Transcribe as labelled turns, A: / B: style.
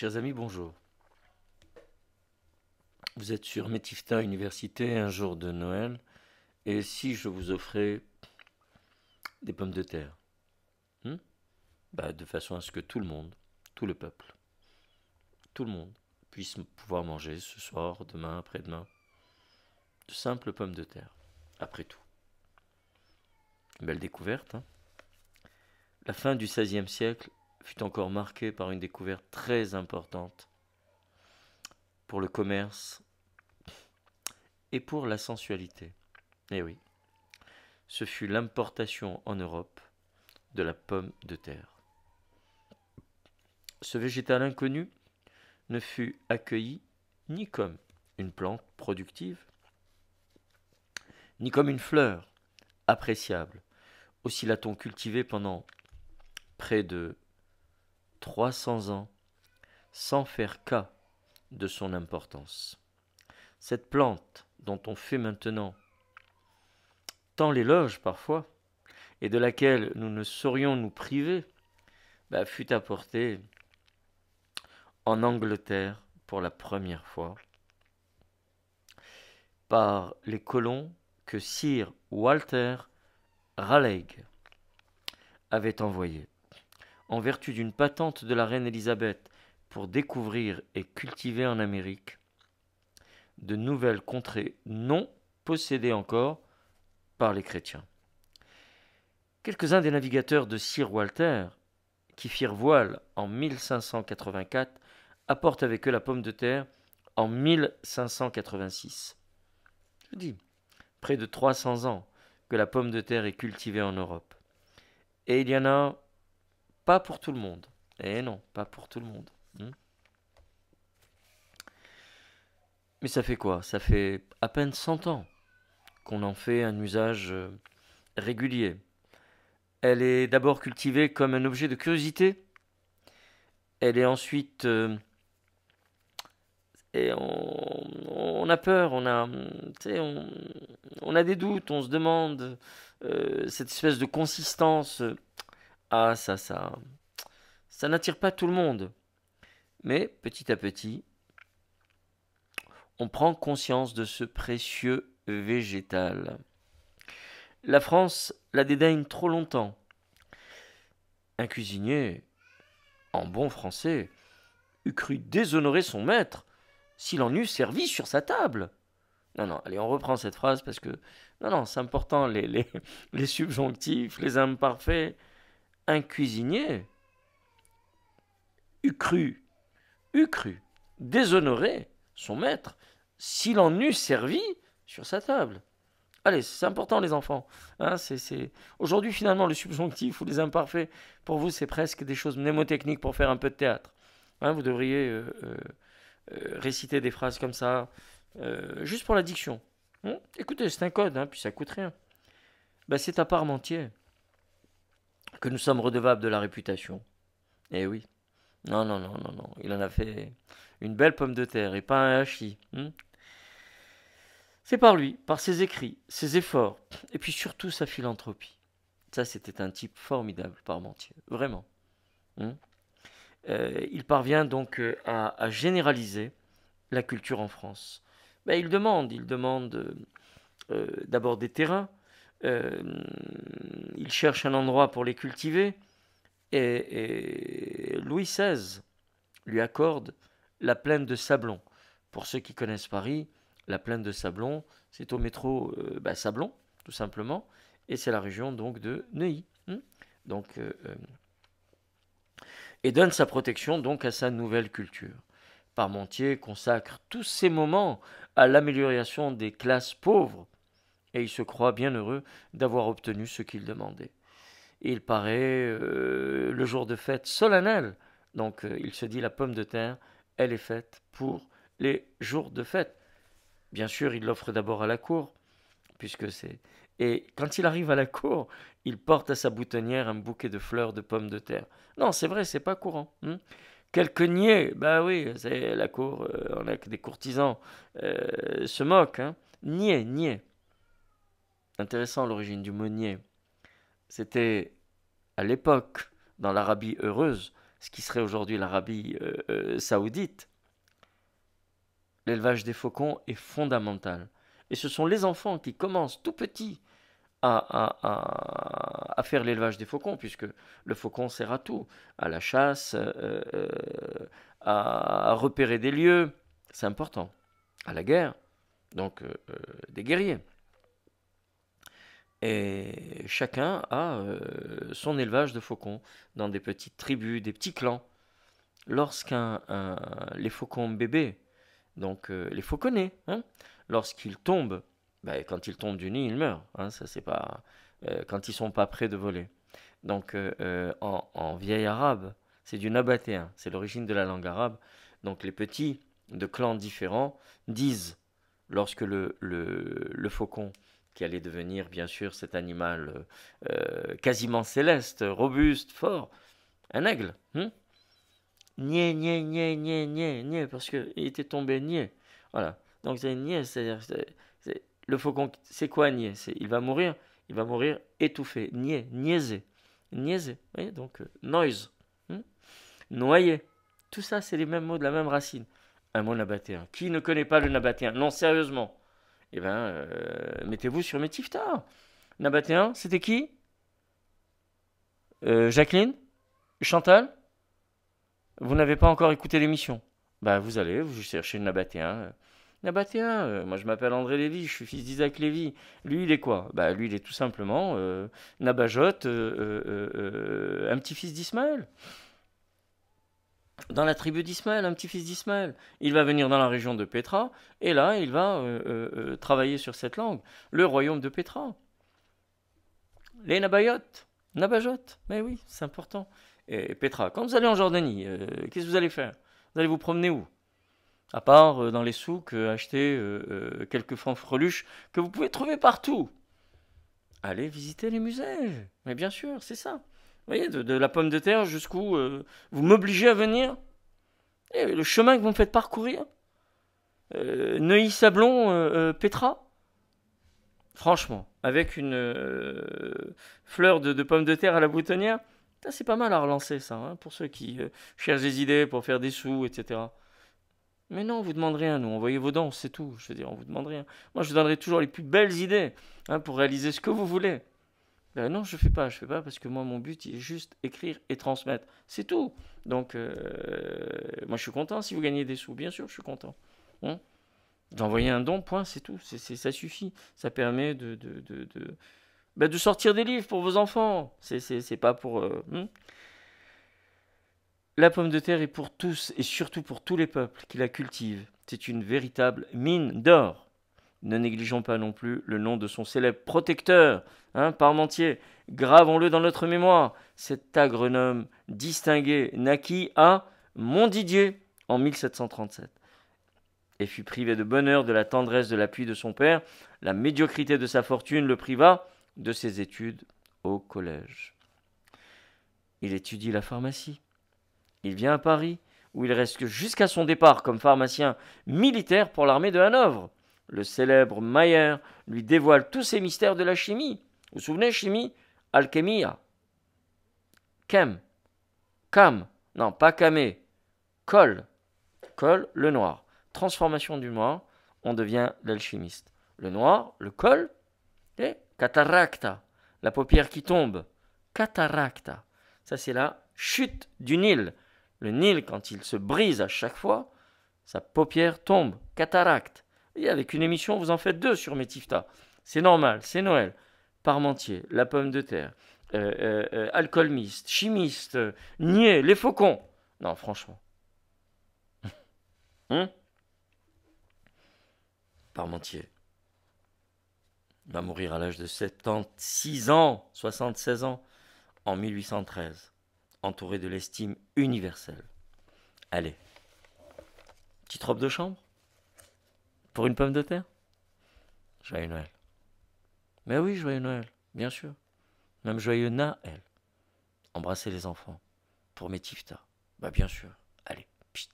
A: Chers amis, bonjour. Vous êtes sur Métifta Université, un jour de Noël, et si je vous offrais des pommes de terre hmm? bah, De façon à ce que tout le monde, tout le peuple, tout le monde puisse pouvoir manger ce soir, demain, après-demain, de simples pommes de terre, après tout. belle découverte. Hein. la fin du XVIe siècle fut encore marqué par une découverte très importante pour le commerce et pour la sensualité. Eh oui, ce fut l'importation en Europe de la pomme de terre. Ce végétal inconnu ne fut accueilli ni comme une plante productive, ni comme une fleur appréciable. Aussi l'a-t-on cultivé pendant près de 300 ans sans faire cas de son importance. Cette plante dont on fait maintenant tant l'éloge parfois, et de laquelle nous ne saurions nous priver, bah, fut apportée en Angleterre pour la première fois par les colons que Sir Walter Raleigh avait envoyés en vertu d'une patente de la reine Élisabeth pour découvrir et cultiver en Amérique de nouvelles contrées non possédées encore par les chrétiens. Quelques-uns des navigateurs de Sir Walter, qui firent voile en 1584, apportent avec eux la pomme de terre en 1586. Je dis, près de 300 ans que la pomme de terre est cultivée en Europe. Et il y en a pas pour tout le monde. Eh non, pas pour tout le monde. Hmm. Mais ça fait quoi Ça fait à peine 100 ans qu'on en fait un usage euh, régulier. Elle est d'abord cultivée comme un objet de curiosité. Elle est ensuite... Euh, et on, a peur, on a, on, on, a des doutes, on se demande euh, cette espèce de consistance ah ça ça ça n'attire pas tout le monde. Mais petit à petit, on prend conscience de ce précieux végétal. La France la dédaigne trop longtemps. Un cuisinier, en bon français, eût cru déshonorer son maître s'il en eût servi sur sa table. Non, non, allez, on reprend cette phrase parce que, non, non, c'est important, les, les, les subjonctifs, les imparfaits, un cuisinier eût cru, eût cru, déshonoré son maître s'il en eût servi sur sa table. Allez, c'est important les enfants. Hein, c'est, Aujourd'hui finalement le subjonctif ou les imparfaits, pour vous c'est presque des choses mnémotechniques pour faire un peu de théâtre. Hein, vous devriez euh, euh, euh, réciter des phrases comme ça, juste pour la diction. Hein, écoutez, c'est un code, hein, puis ça coûte rien. Ben, c'est à mentier que nous sommes redevables de la réputation. Eh oui. Non, non, non, non, non. Il en a fait une belle pomme de terre et pas un hachis. Hmm. C'est par lui, par ses écrits, ses efforts, et puis surtout sa philanthropie. Ça, c'était un type formidable, Parmentier. Vraiment. Hmm. Euh, il parvient donc euh, à, généraliser la culture en France. Mais ben, il demande, il demande euh, d'abord des terrains, euh, il cherche un endroit pour les cultiver, et, Louis XVI lui accorde la plaine de Sablon. Pour ceux qui connaissent Paris, la plaine de Sablon, c'est au métro euh, bah, Sablon, tout simplement, et c'est la région donc de Neuilly. Hein. donc, euh, et donne sa protection donc à sa nouvelle culture. Parmentier consacre tous ses moments à l'amélioration des classes pauvres et il se croit bien heureux d'avoir obtenu ce qu'il demandait. Il paraît euh, le jour de fête solennel, donc euh, il se dit la pomme de terre, elle est faite pour les jours de fête. Bien sûr, il l'offre d'abord à la cour, puisque c'est... Et quand il arrive à la cour, il porte à sa boutonnière un bouquet de fleurs de pommes de terre. Non, c'est vrai, c'est pas courant. Hein. quelques niais, bah oui, c'est la cour, on euh, a que des courtisans, se moquent. Hein niais, niais intéressant l'origine du meunier. C'était à l'époque, dans l'Arabie heureuse, ce qui serait aujourd'hui l'Arabie euh, euh, saoudite, l'élevage des faucons est fondamental. Et ce sont les enfants qui commencent tout petits à, faire l'élevage des faucons, puisque le faucon sert à tout, à la chasse, euh, à, repérer des lieux, c'est important, à la guerre, donc des guerriers. Et chacun a euh, son élevage de faucons dans des petites tribus, des petits clans. Lorsqu'un les faucons bébés, donc euh, les fauconnets, hein, lorsqu'ils tombent, ben, quand ils tombent du nid, ils meurent. Hein, ça c'est pas euh, quand ils sont pas prêts de voler. Donc en, en, vieil arabe, c'est du nabatéen, c'est l'origine de la langue arabe. Donc les petits de clans différents disent lorsque le faucon qui allait devenir bien sûr cet animal euh, euh, quasiment céleste, robuste, fort, un aigle. Hein nier, nier, nier, nier, nier, parce qu'il était tombé nier. Voilà. Donc c'est nier, c'est-à-dire le faucon, c'est quoi nier Il va mourir, il va mourir étouffé, nier, niaisé, niaisé. Vous voyez, donc euh, noise, hein noyer. Tout ça, c'est les mêmes mots de la même racine. Un mot nabatéen. Qui ne connaît pas le nabatéen Non, sérieusement eh ben, euh, mettez-vous sur mes tiftards. Nabatéen, c'était qui euh, Jacqueline Chantal Vous n'avez pas encore écouté l'émission Bah, vous allez, vous cherchez Nabatéen. Nabatéen, euh, moi je m'appelle André Lévy, je suis fils d'Isaac Lévy. Lui, il est quoi Bah, lui, il est tout simplement Nabajot, un petit-fils d'Ismaël dans la tribu d'Ismaël, un petit-fils d'Ismaël. Il va venir dans la région de Pétra, et là, il va euh, euh, euh, travailler sur cette langue, le royaume de Pétra. Les Nabayotes, Nabajotes, mais oui, c'est important. Et Pétra, quand vous allez en Jordanie, qu'est-ce que vous allez faire Vous allez vous promener où À part dans les souks, acheter quelques francs freluches que vous pouvez trouver partout. Allez visiter les musées, mais bien sûr, c'est ça. Vous voyez, de, la pomme de terre jusqu'où euh, vous m'obligez à venir. Eh, le chemin que vous me faites parcourir. Euh, Neuilly-Sablon, Pétra euh, Petra. Franchement, avec une fleur de, pomme de terre à la boutonnière, c'est pas mal à relancer ça, hein, pour ceux qui cherchent des idées pour faire des sous, etc. Mais non, vous demande rien, nous. Envoyez vos dents, c'est tout. Je veux dire, on vous demande rien. Moi, je vous donnerai toujours les plus belles idées hein, pour réaliser ce que vous voulez. Euh, non, je fais pas, je ne fais pas parce que moi mon but est juste écrire et transmettre, c'est tout. Donc euh, moi je suis content si vous gagnez des sous, bien sûr, je suis content. Hein D'envoyer un don, point, c'est tout, ça suffit. Ça permet bah, de sortir des livres pour vos enfants. C'est, pas pour. Euh, hein la pomme de terre est pour tous et surtout pour tous les peuples qui la cultivent. C'est une véritable mine d'or. Ne négligeons pas non plus le nom de son célèbre protecteur, hein, Parmentier. Gravons-le dans notre mémoire. Cet agronome distingué naquit à Montdidier en 1737 et fut privé de bonheur, de la tendresse, de l'appui de son père. La médiocrité de sa fortune le priva de ses études au collège. Il étudie la pharmacie. Il vient à Paris, où il reste jusqu'à son départ comme pharmacien militaire pour l'armée de Hanovre le célèbre Mayer lui dévoile tous ces mystères de la chimie. Vous vous souvenez, chimie Alchemia. Chem. Cam. Non, pas camé. Col. Col, le noir. Transformation du noir, on devient l'alchimiste. Le noir, le col, et cataracta. La paupière qui tombe. Cataracta. Ça, c'est la chute du Nil. Le Nil, quand il se brise à chaque fois, sa paupière tombe. Cataracte. Et avec une émission, vous en faites deux sur Métifta. C'est normal, c'est Noël. Parmentier, la pomme de terre, euh, euh, euh chimiste, euh, niais, les faucons. Non, franchement. Hein Parmentier va mourir à l'âge de 76 ans, 76 ans, en 1813, entouré de l'estime universelle. Allez, petite robe de chambre pour une pomme de terre Joyeux Noël. Mais ben oui, joyeux Noël, bien sûr. Même joyeux Naël. Embrasser les enfants. Pour mes tifta. Bah bien sûr. Allez, pchit.